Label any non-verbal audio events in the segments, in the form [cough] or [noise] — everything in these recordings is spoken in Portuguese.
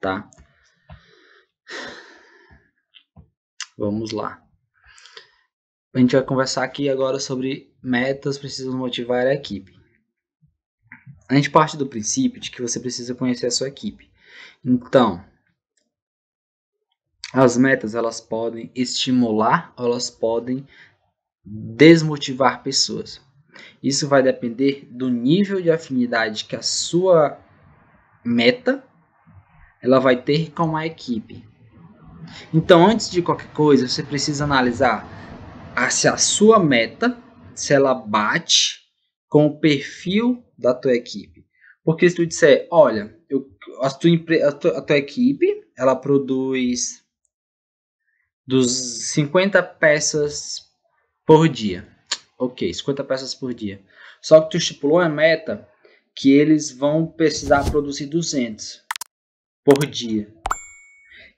tá? Vamos lá. A gente vai conversar aqui agora sobre metas precisam motivar a equipe. A gente parte do princípio de que você precisa conhecer a sua equipe. Então, as metas elas podem estimular ou elas podem desmotivar pessoas. Isso vai depender do nível de afinidade que a sua meta ela vai ter com a equipe. Então, antes de qualquer coisa, você precisa analisar se a sua meta, se ela bate com o perfil da tua equipe. Porque se tu disser, olha, eu, a, tua, a, tua, a tua equipe, ela produz dos 50 peças por dia. Ok, 50 peças por dia. Só que tu estipulou a meta que eles vão precisar produzir 200 por dia.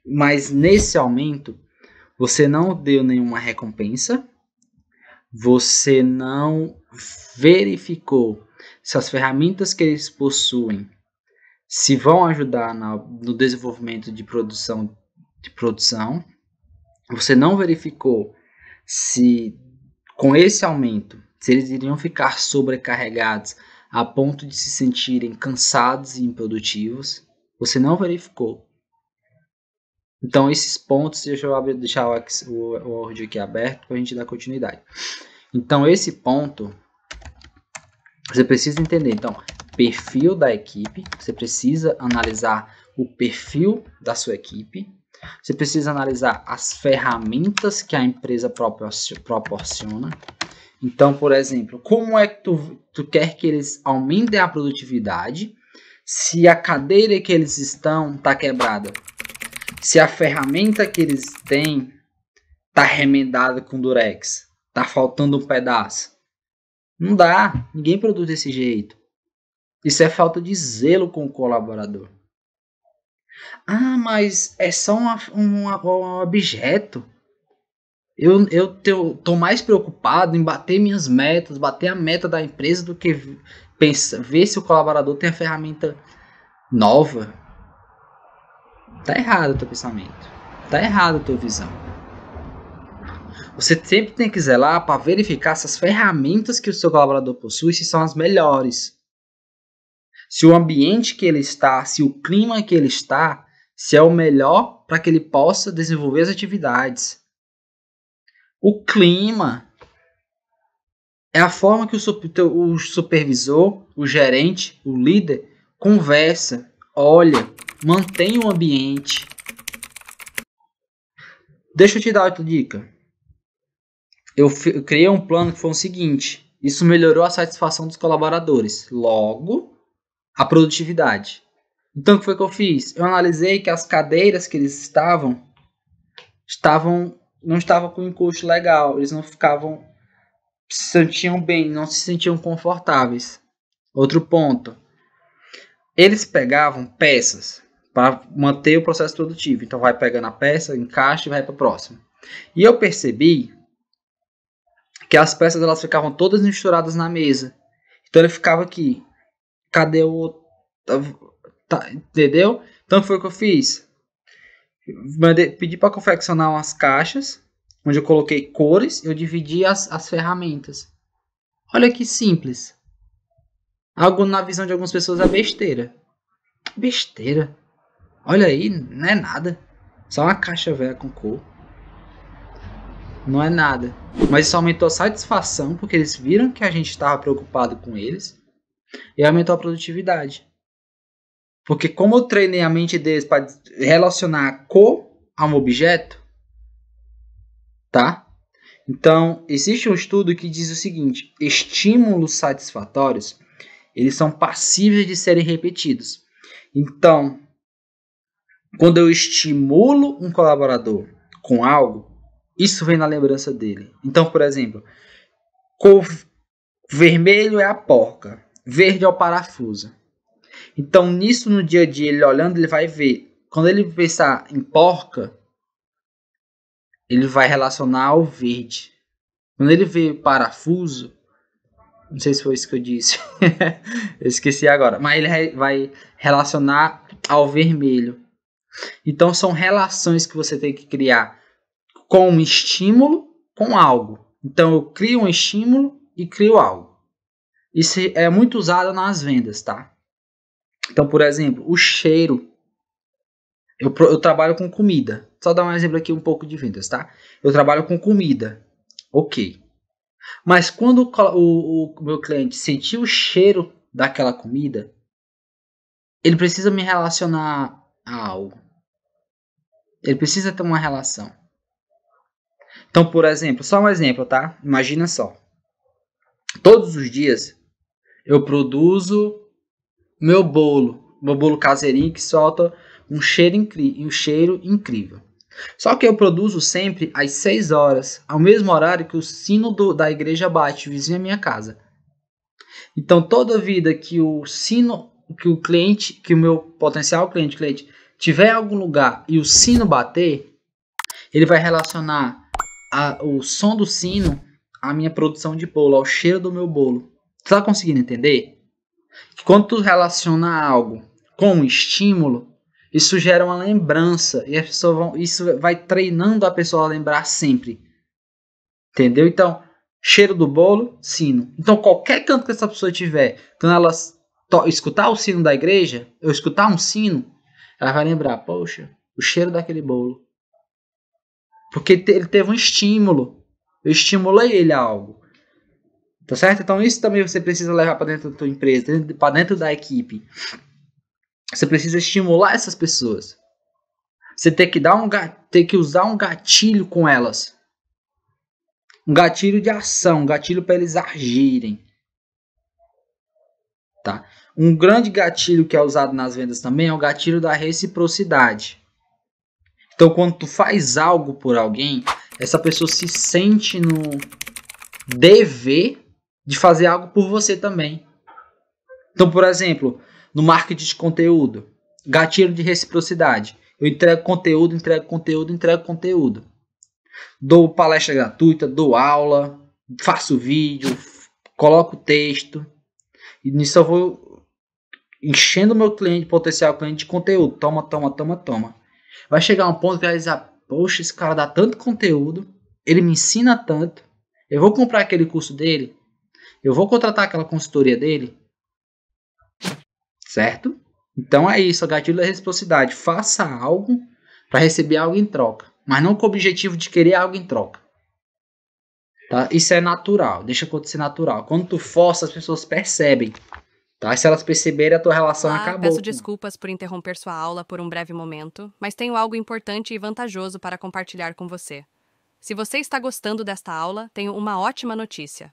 Mas nesse aumento, você não deu nenhuma recompensa, você não verificou se as ferramentas que eles possuem se vão ajudar na, no desenvolvimento de produção de produção. Você não verificou se com esse aumento, se eles iriam ficar sobrecarregados a ponto de se sentirem cansados e improdutivos. Você não verificou. Então, esses pontos, deixa eu abrir, deixar o, o, o Word aqui aberto para a gente dar continuidade. Então, esse ponto, você precisa entender. Então, perfil da equipe, você precisa analisar o perfil da sua equipe, você precisa analisar as ferramentas que a empresa proporciona. Então, por exemplo, como é que tu, tu quer que eles aumentem a produtividade se a cadeira que eles estão está quebrada, se a ferramenta que eles têm está remendada com durex, está faltando um pedaço. Não dá, ninguém produz desse jeito. Isso é falta de zelo com o colaborador. Ah, mas é só uma, um objeto. Eu, eu tô mais preocupado em bater minhas metas, bater a meta da empresa do que pensa, ver se o colaborador tem a ferramenta nova. Tá errado o teu pensamento. Tá errado a tua visão. Você sempre tem que zelar para verificar se as ferramentas que o seu colaborador possui se são as melhores. Se o ambiente que ele está, se o clima que ele está, se é o melhor para que ele possa desenvolver as atividades. O clima, é a forma que o, o supervisor, o gerente, o líder conversa, olha, mantém o ambiente. Deixa eu te dar outra dica. Eu, eu criei um plano que foi o seguinte: isso melhorou a satisfação dos colaboradores, logo a produtividade. Então o que foi que eu fiz? Eu analisei que as cadeiras que eles estavam estavam não estavam com um encosto legal, eles não ficavam se sentiam bem, não se sentiam confortáveis. Outro ponto. Eles pegavam peças para manter o processo produtivo. Então vai pegando a peça, encaixa e vai para o próximo. E eu percebi que as peças elas ficavam todas misturadas na mesa. Então ele ficava aqui. Cadê o tá, tá, entendeu? Então foi o que eu fiz. Mandei, pedi para confeccionar umas caixas onde eu coloquei cores, eu dividi as, as ferramentas. Olha que simples. Algo na visão de algumas pessoas é besteira. Besteira. Olha aí, não é nada. Só uma caixa velha com cor. Não é nada. Mas isso aumentou a satisfação, porque eles viram que a gente estava preocupado com eles. E aumentou a produtividade. Porque como eu treinei a mente deles para relacionar a cor a um objeto, tá? Então, existe um estudo que diz o seguinte: estímulos satisfatórios, eles são passíveis de serem repetidos. Então, quando eu estimulo um colaborador com algo, isso vem na lembrança dele. Então, por exemplo, vermelho é a porca, verde é o parafuso. Então, nisso no dia a dia, ele olhando, ele vai ver. Quando ele pensar em porca, ele vai relacionar ao verde. Quando ele vê parafuso, não sei se foi isso que eu disse, [laughs] eu esqueci agora, mas ele vai relacionar ao vermelho. Então são relações que você tem que criar com um estímulo, com algo. Então eu crio um estímulo e crio algo. Isso é muito usado nas vendas, tá? Então, por exemplo, o cheiro eu, eu trabalho com comida. Só dar um exemplo aqui um pouco de vendas, tá? Eu trabalho com comida. Ok. Mas quando o, o, o meu cliente sentir o cheiro daquela comida, ele precisa me relacionar a algo. Ele precisa ter uma relação. Então, por exemplo, só um exemplo, tá? Imagina só. Todos os dias eu produzo meu bolo, meu bolo caseirinho que solta um cheiro, incri um cheiro incrível. Só que eu produzo sempre às 6 horas, ao mesmo horário que o sino do, da igreja bate vizinho à minha casa. Então toda vida que o sino, que o cliente, que o meu potencial cliente, cliente tiver em algum lugar e o sino bater, ele vai relacionar a, o som do sino à minha produção de bolo, ao cheiro do meu bolo. Tu tá conseguindo entender? Que quando tu relaciona algo com um estímulo, isso gera uma lembrança e a pessoa vão, isso vai treinando a pessoa a lembrar sempre. Entendeu? Então, cheiro do bolo, sino. Então, qualquer canto que essa pessoa tiver, quando ela escutar o sino da igreja, eu escutar um sino, ela vai lembrar, poxa, o cheiro daquele bolo. Porque ele teve um estímulo. Eu estimulei ele a algo. Tá certo? Então isso também você precisa levar para dentro da tua empresa, para dentro da equipe. Você precisa estimular essas pessoas. Você tem que dar um tem que usar um gatilho com elas. Um gatilho de ação, um gatilho para eles agirem. Tá? Um grande gatilho que é usado nas vendas também é o gatilho da reciprocidade. Então, quando tu faz algo por alguém, essa pessoa se sente no dever de fazer algo por você também. Então, por exemplo, no marketing de conteúdo. Gatilho de reciprocidade. Eu entrego conteúdo, entrego conteúdo, entrego conteúdo. Dou palestra gratuita, dou aula, faço vídeo, coloco texto. E nisso eu vou enchendo meu cliente, potencial cliente de conteúdo. Toma, toma, toma, toma. Vai chegar um ponto que vai dizer, poxa, esse cara dá tanto conteúdo, ele me ensina tanto, eu vou comprar aquele curso dele, eu vou contratar aquela consultoria dele, certo? Então é isso, o gatilho da reciprocidade. Faça algo para receber algo em troca, mas não com o objetivo de querer algo em troca. Tá? Isso é natural, deixa acontecer natural. Quando tu força, as pessoas percebem. Tá? Se elas perceberem, a tua relação ah, acabou. Peço desculpas por interromper sua aula por um breve momento, mas tenho algo importante e vantajoso para compartilhar com você. Se você está gostando desta aula, tenho uma ótima notícia.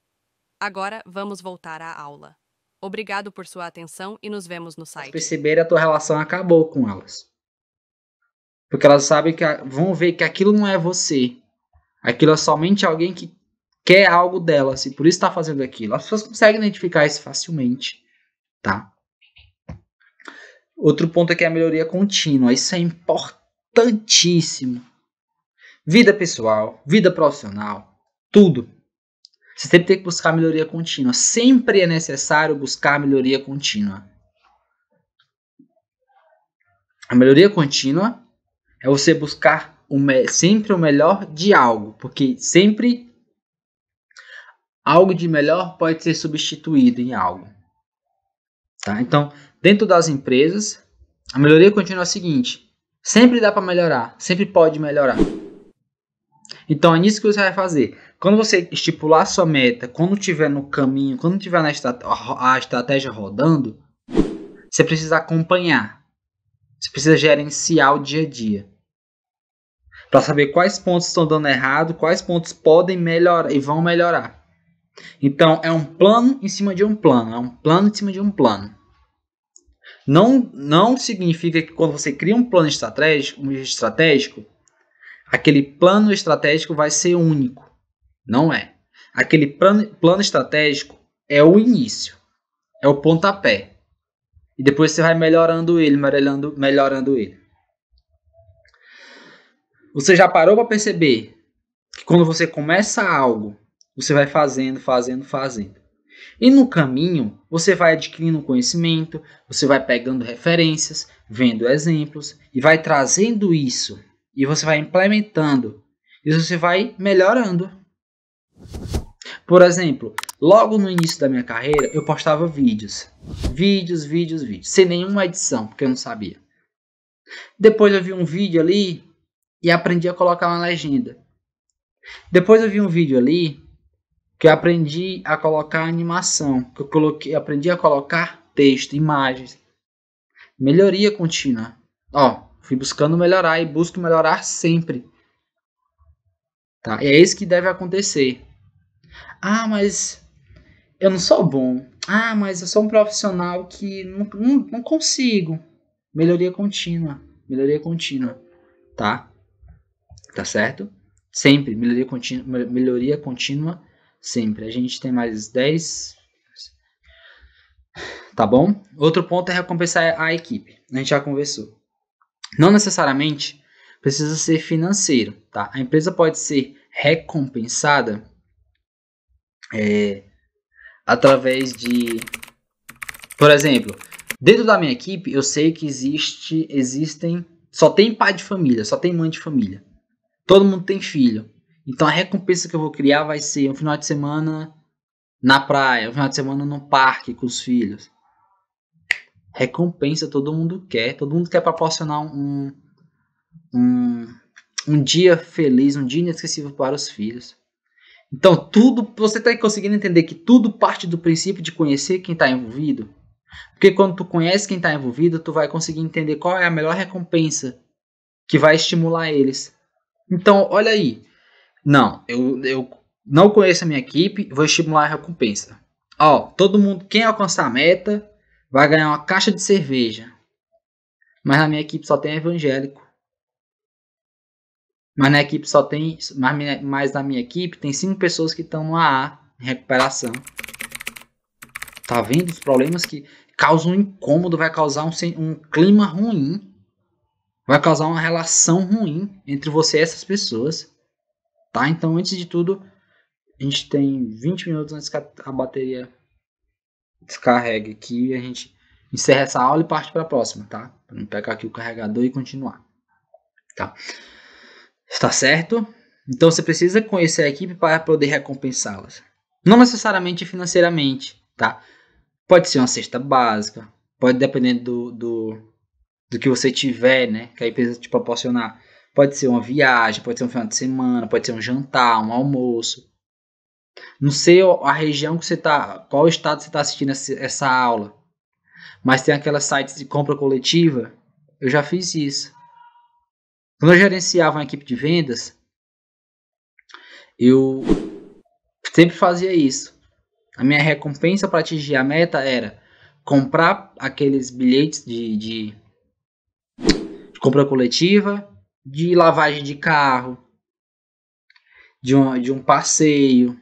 Agora vamos voltar à aula. Obrigado por sua atenção e nos vemos no site. Perceber a tua relação acabou com elas. Porque elas sabem que vão ver que aquilo não é você. Aquilo é somente alguém que quer algo delas e por isso está fazendo aquilo. As pessoas conseguem identificar isso facilmente, tá? Outro ponto aqui é, é a melhoria contínua. Isso é importantíssimo. Vida pessoal, vida profissional, tudo. Você sempre tem que buscar melhoria contínua. Sempre é necessário buscar melhoria contínua. A melhoria contínua é você buscar o sempre o melhor de algo, porque sempre algo de melhor pode ser substituído em algo. Tá? Então, dentro das empresas, a melhoria contínua é a seguinte: sempre dá para melhorar, sempre pode melhorar. Então é nisso que você vai fazer. Quando você estipular sua meta, quando tiver no caminho, quando tiver na estrat a estratégia rodando, você precisa acompanhar. Você precisa gerenciar o dia a dia. Para saber quais pontos estão dando errado, quais pontos podem melhorar e vão melhorar. Então é um plano em cima de um plano, é um plano em cima de um plano. Não, não significa que quando você cria um plano estratégico, um estratégico Aquele plano estratégico vai ser único. Não é. Aquele plano, plano estratégico é o início, é o pontapé. E depois você vai melhorando ele, melhorando, melhorando ele. Você já parou para perceber que quando você começa algo, você vai fazendo, fazendo, fazendo. E no caminho, você vai adquirindo conhecimento, você vai pegando referências, vendo exemplos e vai trazendo isso e você vai implementando, e você vai melhorando. Por exemplo, logo no início da minha carreira, eu postava vídeos. Vídeos, vídeos, vídeos. Sem nenhuma edição, porque eu não sabia. Depois eu vi um vídeo ali e aprendi a colocar uma legenda. Depois eu vi um vídeo ali que eu aprendi a colocar animação, que eu coloquei, aprendi a colocar texto, imagens. Melhoria contínua. Ó, Fui buscando melhorar e busco melhorar sempre. Tá? E é isso que deve acontecer. Ah, mas eu não sou bom. Ah, mas eu sou um profissional que não, não, não consigo. Melhoria contínua. Melhoria contínua. Tá? Tá certo? Sempre. Melhoria contínua, melhoria contínua sempre. A gente tem mais 10. Tá bom? Outro ponto é recompensar a equipe. A gente já conversou. Não necessariamente precisa ser financeiro, tá? A empresa pode ser recompensada é, através de, por exemplo, dentro da minha equipe eu sei que existe, existem, só tem pai de família, só tem mãe de família, todo mundo tem filho. Então a recompensa que eu vou criar vai ser um final de semana na praia, um final de semana no parque com os filhos recompensa todo mundo quer, todo mundo quer proporcionar um, um, um dia feliz, um dia inesquecível para os filhos. Então, tudo, você está conseguindo entender que tudo parte do princípio de conhecer quem está envolvido? Porque quando tu conhece quem está envolvido, tu vai conseguir entender qual é a melhor recompensa que vai estimular eles. Então, olha aí. Não, eu, eu não conheço a minha equipe, vou estimular a recompensa. Ó, todo mundo, quem alcançar a meta, vai ganhar uma caixa de cerveja. Mas na minha equipe só tem evangélico. Mas na equipe só tem. Mas, minha, mas na minha equipe tem cinco pessoas que estão no AA em recuperação. Tá vendo os problemas que causam um incômodo, vai causar um, um clima ruim. Vai causar uma relação ruim entre você e essas pessoas. Tá? Então, antes de tudo, a gente tem 20 minutos antes que a, a bateria descarregue aqui e a gente encerra essa aula e parte para a próxima, tá? Para não pegar aqui o carregador e continuar. Tá? Está certo? Então você precisa conhecer a equipe para poder recompensá-las. Não necessariamente financeiramente, tá? Pode ser uma cesta básica, pode dependendo do, do, do que você tiver, né? Que a empresa te proporcionar. Pode ser uma viagem, pode ser um final de semana, pode ser um jantar, um almoço. Não sei a região que você está, qual estado você está assistindo essa aula, mas tem aquelas sites de compra coletiva. Eu já fiz isso. Quando eu gerenciava uma equipe de vendas, eu sempre fazia isso. A minha recompensa para atingir a meta era comprar aqueles bilhetes de, de, de compra coletiva, de lavagem de carro, de um, de um passeio,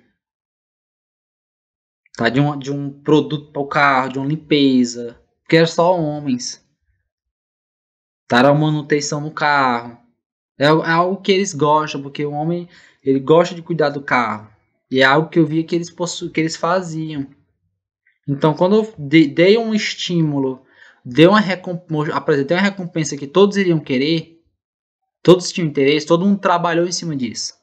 tá? De um, de um produto para o carro, de uma limpeza, porque era só homens. Tá? Era manutenção no carro. É, é algo que eles gostam, porque o homem ele gosta de cuidar do carro. E é algo que eu via que eles, possu que eles faziam. Então, quando eu dei um estímulo, dei uma apresentei uma recompensa que todos iriam querer, todos tinham interesse, todo mundo trabalhou em cima disso.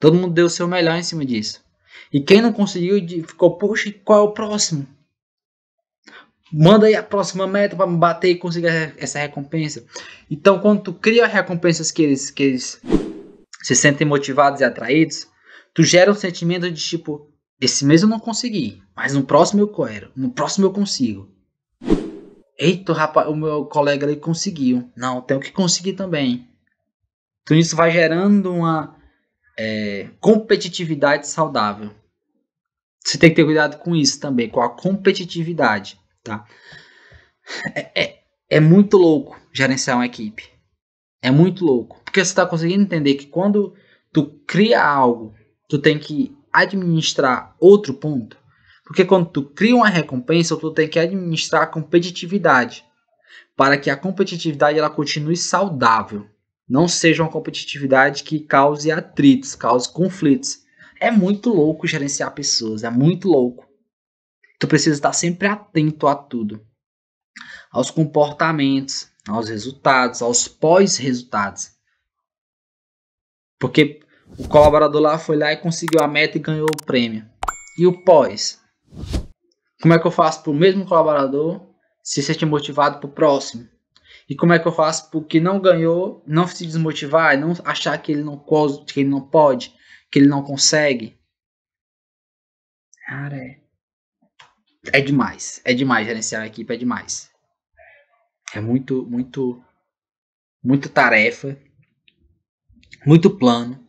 Todo mundo deu o seu melhor em cima disso. E quem não conseguiu ficou, puxa, qual é o próximo? Manda aí a próxima meta para bater e conseguir essa recompensa. Então, quando tu cria recompensas que eles, que eles se sentem motivados e atraídos, tu gera um sentimento de tipo, esse mês eu não consegui, mas no próximo eu quero, no próximo eu consigo. Eita, rapaz, o meu colega ali conseguiu. Não, tenho que conseguir também. Então isso vai gerando uma, é, competitividade saudável. Você tem que ter cuidado com isso também, com a competitividade, tá? É, é, é muito louco gerenciar uma equipe. É muito louco. Porque você está conseguindo entender que quando tu cria algo, tu tem que administrar outro ponto. Porque quando tu cria uma recompensa, tu tem que administrar a competitividade. Para que a competitividade ela continue saudável. Não seja uma competitividade que cause atritos, cause conflitos. É muito louco gerenciar pessoas, é muito louco. Tu precisa estar sempre atento a tudo. Aos comportamentos, aos resultados, aos pós-resultados. Porque o colaborador lá foi lá e conseguiu a meta e ganhou o prêmio. E o pós? Como é que eu faço para o mesmo colaborador se sentir motivado para o próximo? E como é que eu faço para o que não ganhou não se desmotivar, não achar que ele não, pode, que ele não pode, que ele não consegue? Cara, é, é demais. É demais gerenciar a equipe, é demais. É muito, muito, muita tarefa, muito plano,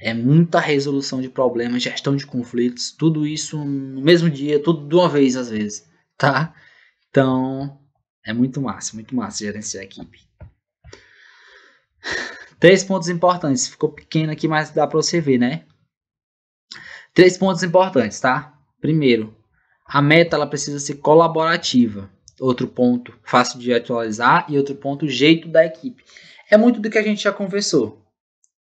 é muita resolução de problemas, gestão de conflitos, tudo isso no mesmo dia, tudo de uma vez às vezes, tá? Então, é muito massa, muito massa gerenciar a equipe. Três pontos importantes. Ficou pequeno aqui, mas dá para você ver, né? Três pontos importantes, tá? Primeiro, a meta ela precisa ser colaborativa. Outro ponto, fácil de atualizar. E outro ponto, o jeito da equipe. É muito do que a gente já conversou,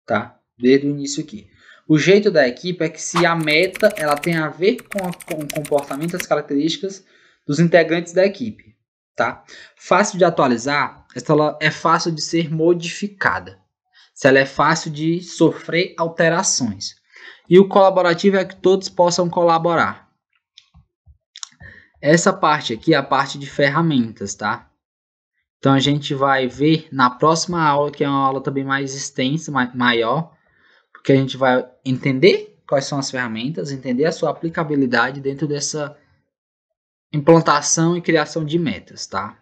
tá? Desde o início aqui. O jeito da equipe é que se a meta ela tem a ver com, a, com o comportamento, as características dos integrantes da equipe tá? Fácil de atualizar, ela é fácil de ser modificada. Se ela é fácil de sofrer alterações. E o colaborativo é que todos possam colaborar. Essa parte aqui é a parte de ferramentas, tá? Então a gente vai ver na próxima aula, que é uma aula também mais extensa, maior, porque a gente vai entender quais são as ferramentas, entender a sua aplicabilidade dentro dessa implantação e criação de metas, tá?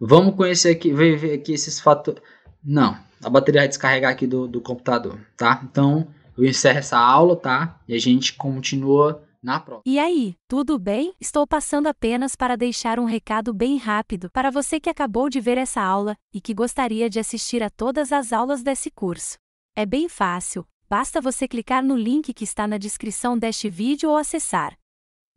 Vamos conhecer aqui, ver, ver aqui esses fatores. Não, a bateria vai descarregar aqui do, do computador, tá? Então, eu encerro essa aula, tá? E a gente continua na próxima. E aí, tudo bem? Estou passando apenas para deixar um recado bem rápido para você que acabou de ver essa aula e que gostaria de assistir a todas as aulas desse curso. É bem fácil, basta você clicar no link que está na descrição deste vídeo ou acessar